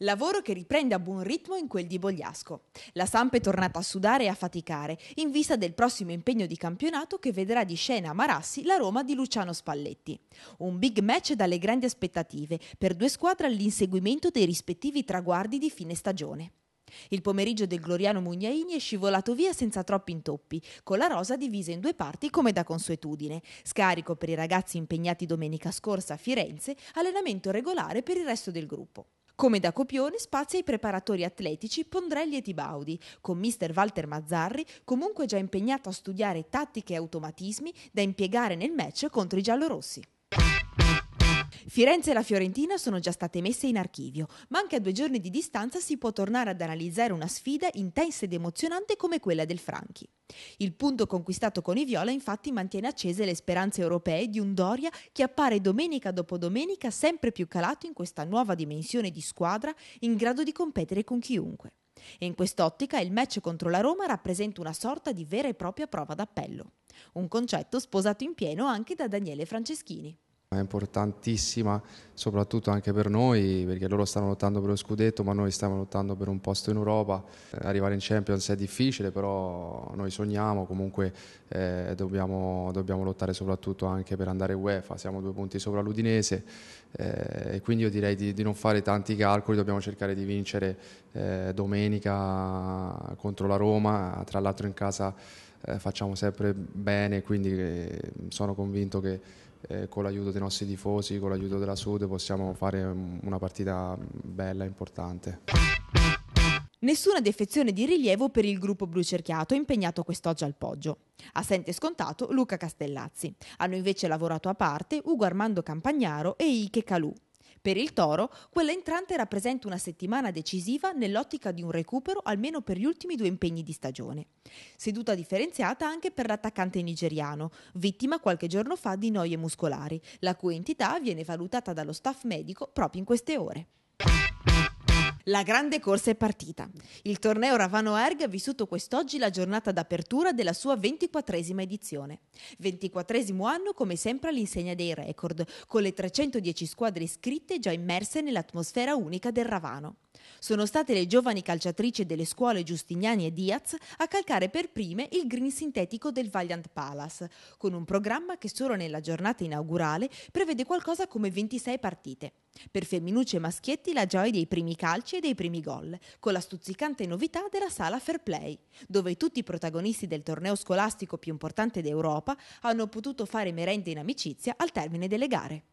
Lavoro che riprende a buon ritmo in quel di Bogliasco. La Samp è tornata a sudare e a faticare in vista del prossimo impegno di campionato che vedrà di scena a Marassi la Roma di Luciano Spalletti. Un big match dalle grandi aspettative per due squadre all'inseguimento dei rispettivi traguardi di fine stagione. Il pomeriggio del Gloriano Mugnaini è scivolato via senza troppi intoppi, con la rosa divisa in due parti come da consuetudine. Scarico per i ragazzi impegnati domenica scorsa a Firenze, allenamento regolare per il resto del gruppo. Come da copione spazio ai preparatori atletici Pondrelli e Tibaudi, con mister Walter Mazzarri comunque già impegnato a studiare tattiche e automatismi da impiegare nel match contro i giallorossi. Firenze e la Fiorentina sono già state messe in archivio, ma anche a due giorni di distanza si può tornare ad analizzare una sfida intensa ed emozionante come quella del Franchi. Il punto conquistato con i Viola infatti mantiene accese le speranze europee di un Doria che appare domenica dopo domenica sempre più calato in questa nuova dimensione di squadra in grado di competere con chiunque. E in quest'ottica il match contro la Roma rappresenta una sorta di vera e propria prova d'appello, un concetto sposato in pieno anche da Daniele Franceschini è importantissima soprattutto anche per noi perché loro stanno lottando per lo scudetto ma noi stiamo lottando per un posto in Europa eh, arrivare in Champions è difficile però noi sogniamo comunque eh, dobbiamo, dobbiamo, lottare soprattutto anche per andare UEFA siamo due punti sopra l'Udinese eh, e quindi io direi di, di, non fare tanti calcoli dobbiamo cercare di vincere eh, domenica contro la Roma tra l'altro in casa eh, facciamo sempre bene, quindi eh, sono convinto che eh, con l'aiuto dei nostri tifosi, con l'aiuto della Sud possiamo fare mm, una partita mm, bella, e importante. Nessuna defezione di rilievo per il gruppo blucerchiato impegnato quest'oggi al Poggio. Assente scontato Luca Castellazzi. Hanno invece lavorato a parte Ugo Armando Campagnaro e Ike Calù. Per il toro, quella entrante rappresenta una settimana decisiva nell'ottica di un recupero almeno per gli ultimi due impegni di stagione. Seduta differenziata anche per l'attaccante nigeriano, vittima qualche giorno fa di noie muscolari, la cui entità viene valutata dallo staff medico proprio in queste ore. La grande corsa è partita. Il torneo Ravano Erg ha vissuto quest'oggi la giornata d'apertura della sua ventiquattresima edizione. Ventiquattresimo anno come sempre all'insegna dei record, con le 310 squadre iscritte già immerse nell'atmosfera unica del Ravano. Sono state le giovani calciatrici delle scuole Giustiniani e Diaz a calcare per prime il green sintetico del Valiant Palace, con un programma che solo nella giornata inaugurale prevede qualcosa come 26 partite. Per femminucce e maschietti la gioia dei primi calci e dei primi gol, con la stuzzicante novità della sala Fair Play, dove tutti i protagonisti del torneo scolastico più importante d'Europa hanno potuto fare merende in amicizia al termine delle gare.